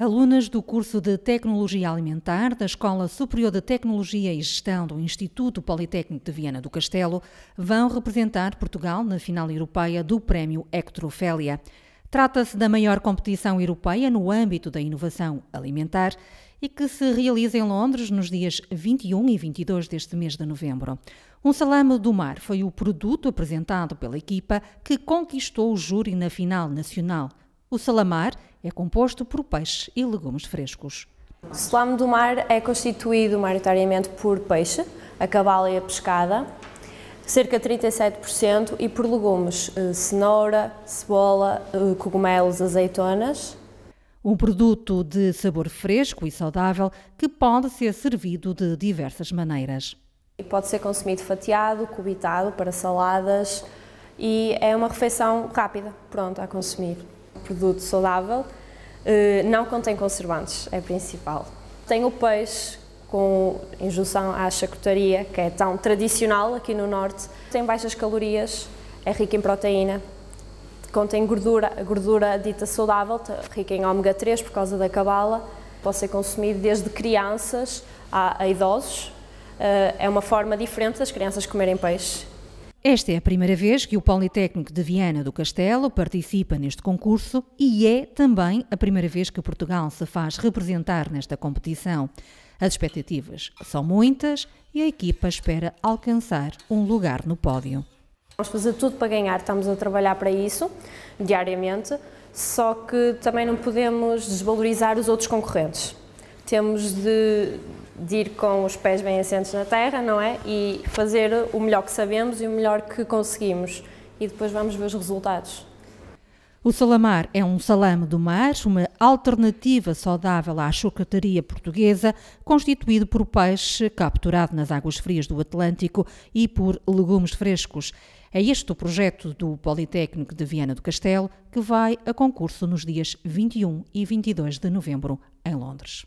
Alunas do curso de Tecnologia Alimentar da Escola Superior de Tecnologia e Gestão do Instituto Politécnico de Viana do Castelo vão representar Portugal na final europeia do Prémio Ectrofélia. Trata-se da maior competição europeia no âmbito da inovação alimentar e que se realiza em Londres nos dias 21 e 22 deste mês de novembro. Um salame do mar foi o produto apresentado pela equipa que conquistou o júri na final nacional. O salamar é composto por peixe e legumes frescos. O salame do mar é constituído maioritariamente por peixe, a cabala e a pescada, cerca de 37% e por legumes, eh, cenoura, cebola, eh, cogumelos, azeitonas. Um produto de sabor fresco e saudável que pode ser servido de diversas maneiras. Pode ser consumido fatiado, cubitado para saladas e é uma refeição rápida, pronta a consumir produto saudável, eh, não contém conservantes, é principal. Tem o peixe, com injunção à charcutaria, que é tão tradicional aqui no Norte. Tem baixas calorias, é rica em proteína, contém gordura, gordura dita saudável, tá, rica em ômega 3 por causa da cabala. Pode ser consumido desde crianças a, a idosos. Eh, é uma forma diferente das crianças comerem peixe. Esta é a primeira vez que o Politécnico de Viana do Castelo participa neste concurso e é também a primeira vez que Portugal se faz representar nesta competição. As expectativas são muitas e a equipa espera alcançar um lugar no pódio. Vamos fazer tudo para ganhar, estamos a trabalhar para isso diariamente, só que também não podemos desvalorizar os outros concorrentes. Temos de de ir com os pés bem assentos na terra, não é? E fazer o melhor que sabemos e o melhor que conseguimos. E depois vamos ver os resultados. O salamar é um salame do mar, uma alternativa saudável à chocateria portuguesa, constituído por peixe capturado nas águas frias do Atlântico e por legumes frescos. É este o projeto do Politécnico de Viana do Castelo que vai a concurso nos dias 21 e 22 de novembro em Londres.